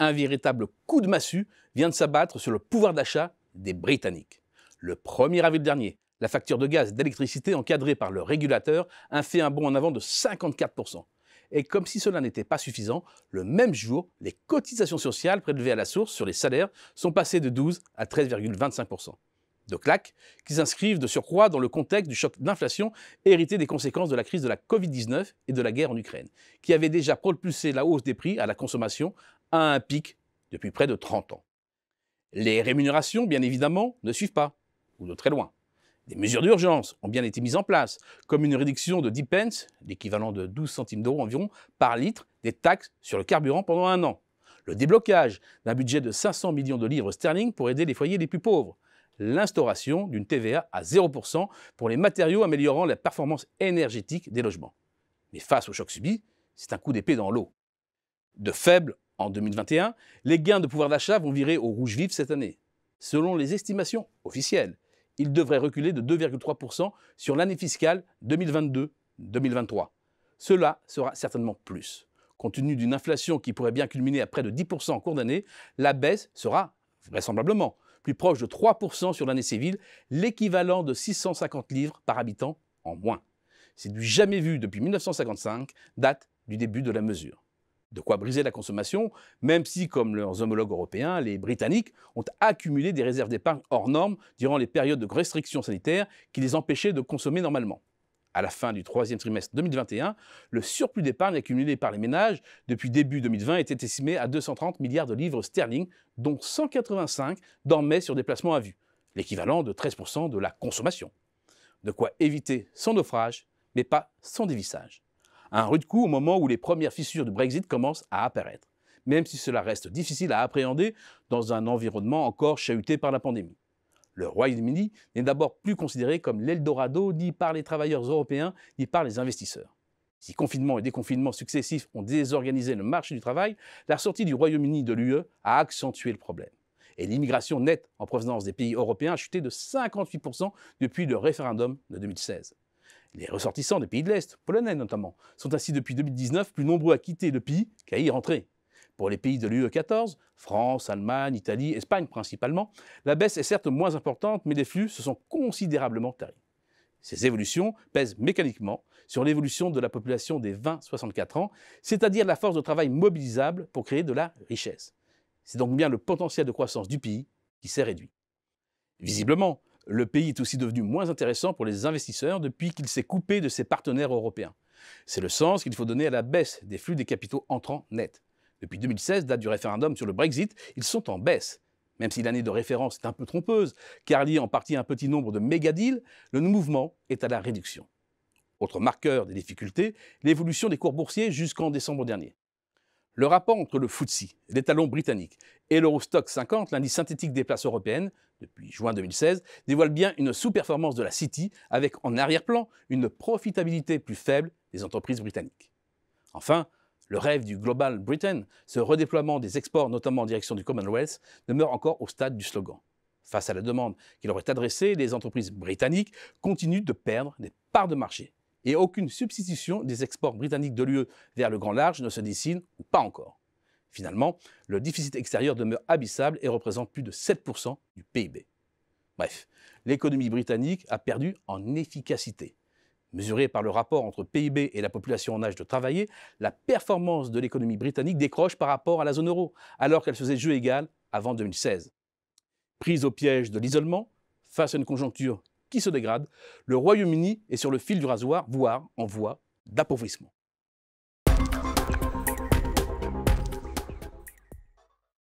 un véritable coup de massue vient de s'abattre sur le pouvoir d'achat des Britanniques. Le 1er avril dernier, la facture de gaz et d'électricité encadrée par le régulateur a fait un bond en avant de 54%. Et comme si cela n'était pas suffisant, le même jour, les cotisations sociales prélevées à la source sur les salaires sont passées de 12 à 13,25%. De claques qui s'inscrivent de surcroît dans le contexte du choc d'inflation hérité des conséquences de la crise de la Covid-19 et de la guerre en Ukraine, qui avait déjà propulsé la hausse des prix à la consommation à un pic depuis près de 30 ans. Les rémunérations, bien évidemment, ne suivent pas, ou de très loin. Des mesures d'urgence ont bien été mises en place, comme une réduction de 10 pence, l'équivalent de 12 centimes d'euros environ, par litre des taxes sur le carburant pendant un an. Le déblocage d'un budget de 500 millions de livres sterling pour aider les foyers les plus pauvres. L'instauration d'une TVA à 0% pour les matériaux améliorant la performance énergétique des logements. Mais face au choc subi, c'est un coup d'épée dans l'eau. De faibles en 2021, les gains de pouvoir d'achat vont virer au rouge vif cette année. Selon les estimations officielles, ils devraient reculer de 2,3% sur l'année fiscale 2022-2023. Cela sera certainement plus. Compte tenu d'une inflation qui pourrait bien culminer à près de 10% en cours d'année, la baisse sera vraisemblablement plus proche de 3% sur l'année civile, l'équivalent de 650 livres par habitant en moins. C'est du jamais vu depuis 1955, date du début de la mesure de quoi briser la consommation, même si, comme leurs homologues européens, les Britanniques ont accumulé des réserves d'épargne hors normes durant les périodes de restrictions sanitaires qui les empêchaient de consommer normalement. À la fin du troisième trimestre 2021, le surplus d'épargne accumulé par les ménages depuis début 2020 était estimé à 230 milliards de livres sterling, dont 185 dormaient sur des placements à vue, l'équivalent de 13% de la consommation. De quoi éviter sans naufrage, mais pas sans dévissage un rude coup au moment où les premières fissures du Brexit commencent à apparaître, même si cela reste difficile à appréhender dans un environnement encore chahuté par la pandémie. Le Royaume-Uni n'est d'abord plus considéré comme l'Eldorado ni par les travailleurs européens ni par les investisseurs. Si confinement et déconfinement successifs ont désorganisé le marché du travail, la sortie du Royaume-Uni de l'UE a accentué le problème. Et l'immigration nette en provenance des pays européens a chuté de 58% depuis le référendum de 2016. Les ressortissants des pays de l'Est, polonais notamment, sont ainsi depuis 2019 plus nombreux à quitter le pays qu'à y rentrer. Pour les pays de l'UE 14, France, Allemagne, Italie, Espagne principalement, la baisse est certes moins importante, mais les flux se sont considérablement taris. Ces évolutions pèsent mécaniquement sur l'évolution de la population des 20-64 ans, c'est-à-dire la force de travail mobilisable pour créer de la richesse. C'est donc bien le potentiel de croissance du pays qui s'est réduit. Visiblement, le pays est aussi devenu moins intéressant pour les investisseurs depuis qu'il s'est coupé de ses partenaires européens. C'est le sens qu'il faut donner à la baisse des flux des capitaux entrants nets. Depuis 2016, date du référendum sur le Brexit, ils sont en baisse. Même si l'année de référence est un peu trompeuse, car liée en partie à un petit nombre de méga le mouvement est à la réduction. Autre marqueur des difficultés, l'évolution des cours boursiers jusqu'en décembre dernier. Le rapport entre le FTSE, l'étalon britannique, et l'Eurostock 50, l'indice synthétique des places européennes, depuis juin 2016, dévoile bien une sous-performance de la City, avec en arrière-plan une profitabilité plus faible des entreprises britanniques. Enfin, le rêve du Global Britain, ce redéploiement des exports, notamment en direction du Commonwealth, demeure encore au stade du slogan. Face à la demande qu'il aurait adressée, les entreprises britanniques continuent de perdre des parts de marché et aucune substitution des exports britanniques de l'UE vers le grand large ne se dessine ou pas encore. Finalement, le déficit extérieur demeure abyssable et représente plus de 7% du PIB. Bref, l'économie britannique a perdu en efficacité. Mesurée par le rapport entre PIB et la population en âge de travailler, la performance de l'économie britannique décroche par rapport à la zone euro, alors qu'elle faisait jeu égal avant 2016. Prise au piège de l'isolement, face à une conjoncture qui se dégrade, le Royaume-Uni est sur le fil du rasoir, voire en voie d'appauvrissement.